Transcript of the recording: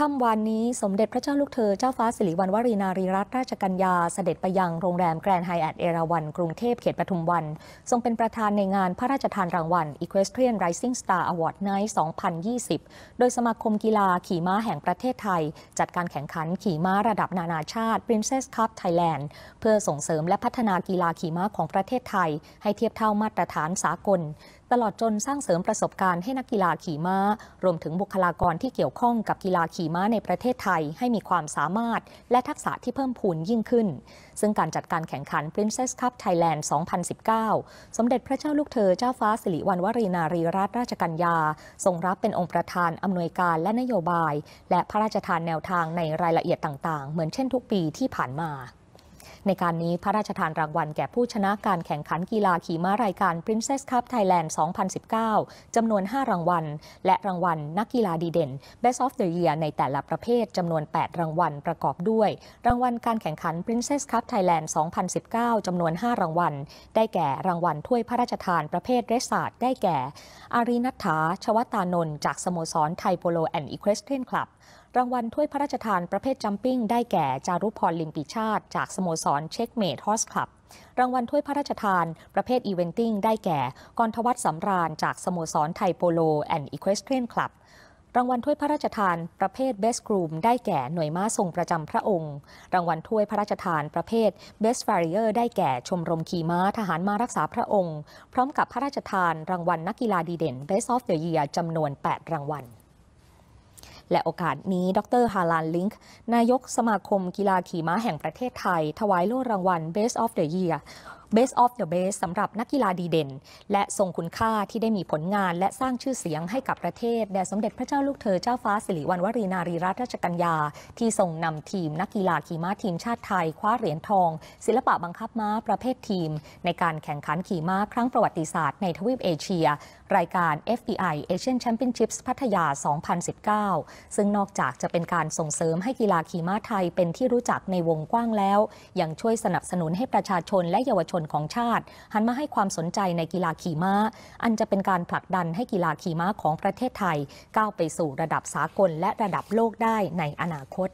ค่ำวันนี้สมเด็จพระเจ้าลูกเธอเจ้าฟ้าสิริวัณวรีนารีรัตนราชกัญญา เสด็จไปยังโรงแรมแกรนด์ไฮแอทเอราวันกรุงเทพเขตปทุมวัน ทรงเป็นประธานในงานพระราชทานรางวัล Equestrian Rising Star Award Night 2020 โดยสมาคมกีฬาขี่ม้าแห่งประเทศไทย จัดการแข่งขันขี่ม้าระดับนานาชาติ Princess Cup Thailand เพื่อส่งเสริมและพัฒนากีฬาขี่ม้าของประเทศไทย ให้เทียบเท่ามาตรฐานสากล ตลอดจนสร้างเสริมประสบการณ์ให้นักกีฬาขี่ม้ารวมถึงบุคลากรที่เกี่ยวข้องกับกีฬาขี่ี่ม้าในประเทศไทยให้มีความสามารถและทักษะที่เพิ่มพูนยิ่งขึ้น ซึ่งการจัดการแข่งขัน Princess Cup Thailand 2019 สมเด็จพระเจ้าลูกเธอ เจ้าฟ้าสิริวัณวรีนารีรัตนราชกัญญา ทรงรับเป็นองค์ประธานอำนวยการและนโยบาย และพระราชทานแนวทางในรายละเอียดต่างๆ เหมือนเช่นทุกปีที่ผ่านมาในการนี้พระราชทานรางวัลแก่ผู้ชนะการแข่งขันกีฬาขี่ม้ารายการ Princess Cup Thailand 2019จำนวน 5 รางวัล และรางวัลนักกีฬาดีเด่น Best of the Year ในแต่ละประเภทจำนวน 8 รางวัลประกอบด้วย รางวัลการแข่งขัน Princess Cup Thailand 2019จำนวน 5 รางวัล ได้แก่รางวัลถ้วยพระราชทานประเภทเรสาดได้แก่อารีนัฐา ชวตานนท์ จากสโมสรไทยโปโลแอนด์อีควสเทนคลับรางวัลถ้วยพระราชทานประเภทจัมปิ้งได้แก่จารุพรลิมปิชาติจากสโมสรเช็คเมทฮอสคลับ รางวัลถ้วยพระราชทานประเภทอีเวนติ้งได้แก่กรทวัตสำราญจากสโมสรไทยโปโลแอนด์อีควสเทรนคลับ รางวัลถ้วยพระราชทานประเภทเบสกรูมได้แก่หน่วยม้าทรงประจำพระองค์ รางวัลถ้วยพระราชทานประเภทเบสฟาริเออร์ได้แก่ชมรมขี่ม้าทหารมารักษาพระองค์ พร้อมกับพระราชทานรางวัลนักกีฬาดีเด่นเบสออฟเดอะเยียร์จำนวน 8 รางวัลและโอกาสนี้ ดรฮาลานลิงค์ นายกสมาคมกีฬาขี่ม้าแห่งประเทศไทย ถวายโล่รางวัล Best of the Year Best of the Best สำหรับนักกีฬาดีเด่น และทรงคุณค่าที่ได้มีผลงานและสร้างชื่อเสียงให้กับประเทศ แด่สมเด็จพระเจ้าลูกเธอเจ้าฟ้าสิริวัณวรีนารีรัตนราชกัญญา ที่ทรงนำทีมนักกีฬาขี่ม้าทีมชาติไทยคว้าเหรียญทอง ศิลปะบังคับม้าประเภททีม ในการแข่งขันขี่ม้าครั้งประวัติศาสตร์ในทวีปเอเชีย รายการ f b i Asian Championships พัทยา 2019 ซึ่งนอกจากจะเป็นการส่งเสริมให้กีฬาขี่ม้าไทย เป็นที่รู้จักในวงกว้างแล้ว ยังช่วยสนับสนุนให้ประชาชนและเยาวชนนของชาติ หันมาให้ความสนใจในกีฬาขี่ม้า อันจะเป็นการผลักดันให้กีฬาขี่ม้าของประเทศไทยก้าวไปสู่ระดับสากลและระดับโลกได้ในอนาคต